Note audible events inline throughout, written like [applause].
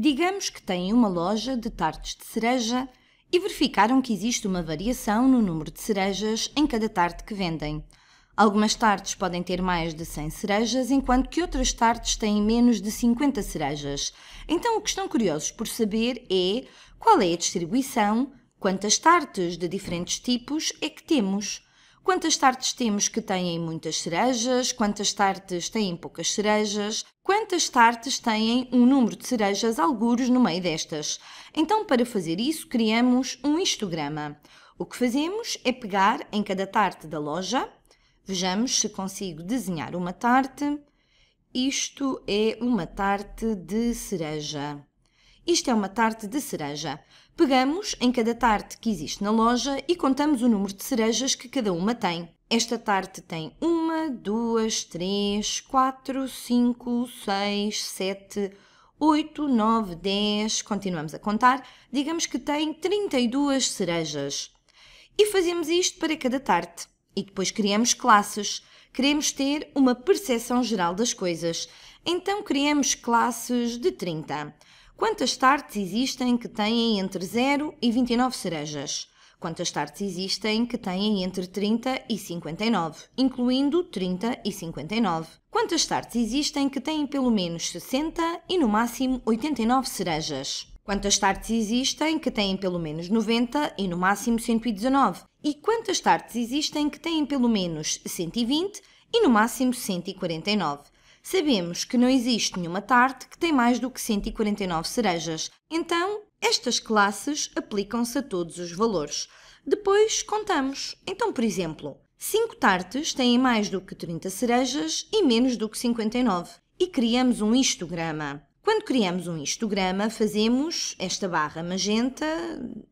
Digamos que têm uma loja de tartes de cereja e verificaram que existe uma variação no número de cerejas em cada tarte que vendem. Algumas tartes podem ter mais de 100 cerejas, enquanto que outras tartes têm menos de 50 cerejas. Então, o que estão curiosos por saber é qual é a distribuição, quantas tartes de diferentes tipos é que temos quantas tartes temos que têm muitas cerejas, quantas tartes têm poucas cerejas, quantas tartes têm um número de cerejas algures no meio destas. Então, para fazer isso, criamos um histograma. O que fazemos é pegar em cada tarte da loja, vejamos se consigo desenhar uma tarte. Isto é uma tarte de cereja. Isto é uma tarte de cereja. Pegamos em cada tarte que existe na loja e contamos o número de cerejas que cada uma tem. Esta tarte tem 1, 2, 3, 4, 5, 6, 7, 8, 9, 10, continuamos a contar, digamos que tem 32 cerejas. E fazemos isto para cada tarte. E depois criamos classes. Queremos ter uma percepção geral das coisas. Então criamos classes de 30. Quantas tartes existem que têm entre 0 e 29 cerejas? Quantas tartes existem que têm entre 30 e 59, incluindo 30 e 59? Quantas tartes existem que têm pelo menos 60 e no máximo 89 cerejas? Quantas tartes existem que têm pelo menos 90 e no máximo 119? E quantas tartes existem que têm pelo menos 120 e no máximo 149? Sabemos que não existe nenhuma tarte que tem mais do que 149 cerejas, então estas classes aplicam-se a todos os valores. Depois contamos. Então, por exemplo, 5 tartes têm mais do que 30 cerejas e menos do que 59 e criamos um histograma. Quando criamos um histograma, fazemos esta barra magenta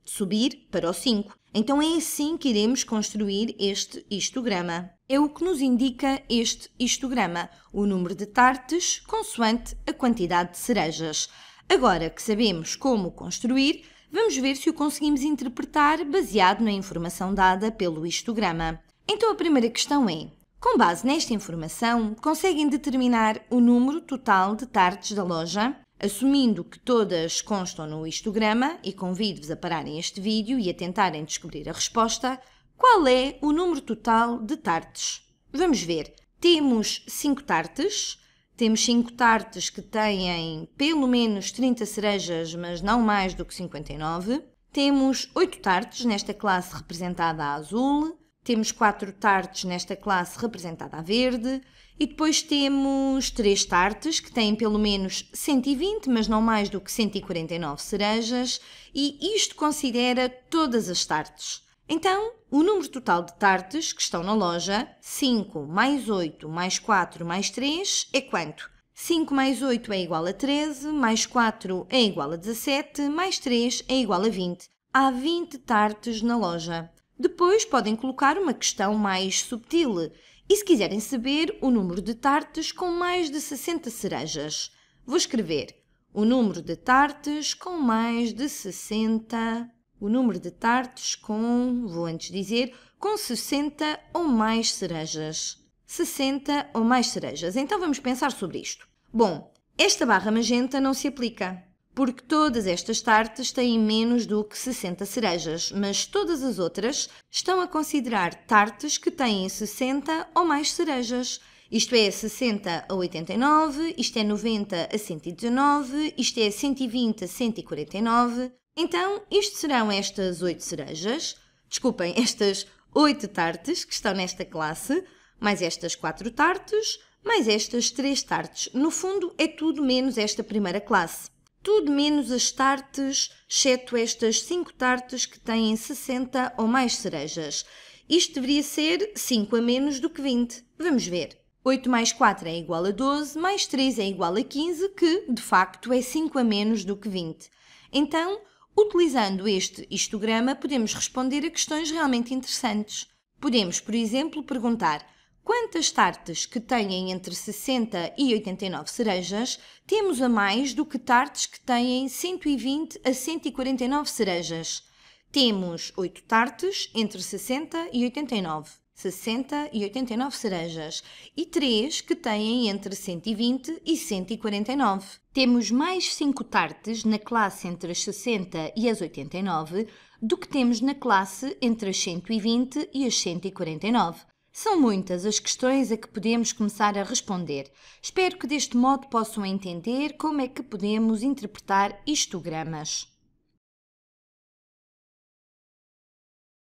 subir para o 5. Então é assim que iremos construir este histograma. É o que nos indica este histograma, o número de tartes consoante a quantidade de cerejas. Agora que sabemos como construir, vamos ver se o conseguimos interpretar baseado na informação dada pelo histograma. Então a primeira questão é: com base nesta informação, conseguem determinar o número total de tartes da loja, assumindo que todas constam no histograma e convido-vos a pararem este vídeo e a tentarem descobrir a resposta. Qual é o número total de tartes? Vamos ver. Temos 5 tartes, temos 5 tartes que têm pelo menos 30 cerejas, mas não mais do que 59. Temos 8 tartes nesta classe representada a azul, temos quatro tartes nesta classe representada a verde e depois temos três tartes que têm pelo menos 120, mas não mais do que 149 cerejas e isto considera todas as tartes. Então, o número total de tartes que estão na loja, 5 mais 8 mais 4 mais 3, é quanto? 5 mais 8 é igual a 13, mais 4 é igual a 17, mais 3 é igual a 20. Há 20 tartes na loja. Depois podem colocar uma questão mais subtil e, se quiserem saber, o número de tartes com mais de 60 cerejas. Vou escrever o número de tartes com mais de 60. O número de tartes com, vou antes dizer, com 60 ou mais cerejas. 60 ou mais cerejas. Então vamos pensar sobre isto. Bom, esta barra magenta não se aplica porque todas estas tartes têm menos do que 60 cerejas, mas todas as outras estão a considerar tartes que têm 60 ou mais cerejas. Isto é 60 a 89, isto é 90 a 119, isto é 120 a 149. Então, isto serão estas 8 cerejas, desculpem, [laughs] estas 8 tartes que estão nesta classe, mais estas 4 tartes, mais estas 3 tartes. No fundo, é tudo menos esta primeira classe tudo menos as tartes, exceto estas 5 tartes que têm 60 ou mais cerejas. Isto deveria ser 5 a menos do que 20. Vamos ver. 8 mais 4 é igual a 12, mais 3 é igual a 15, que, de facto, é 5 a menos do que 20. Então, utilizando este histograma, podemos responder a questões realmente interessantes. Podemos, por exemplo, perguntar Quantas tartes que têm entre 60 e 89 cerejas, temos a mais do que tartes que têm 120 a 149 cerejas. Temos 8 tartes entre 60 e 89, 60 e 89 cerejas e 3 que têm entre 120 e 149. Temos mais 5 tartes na classe entre as 60 e as 89 do que temos na classe entre as 120 e as 149. São muitas as questões a que podemos começar a responder. Espero que deste modo possam entender como é que podemos interpretar histogramas.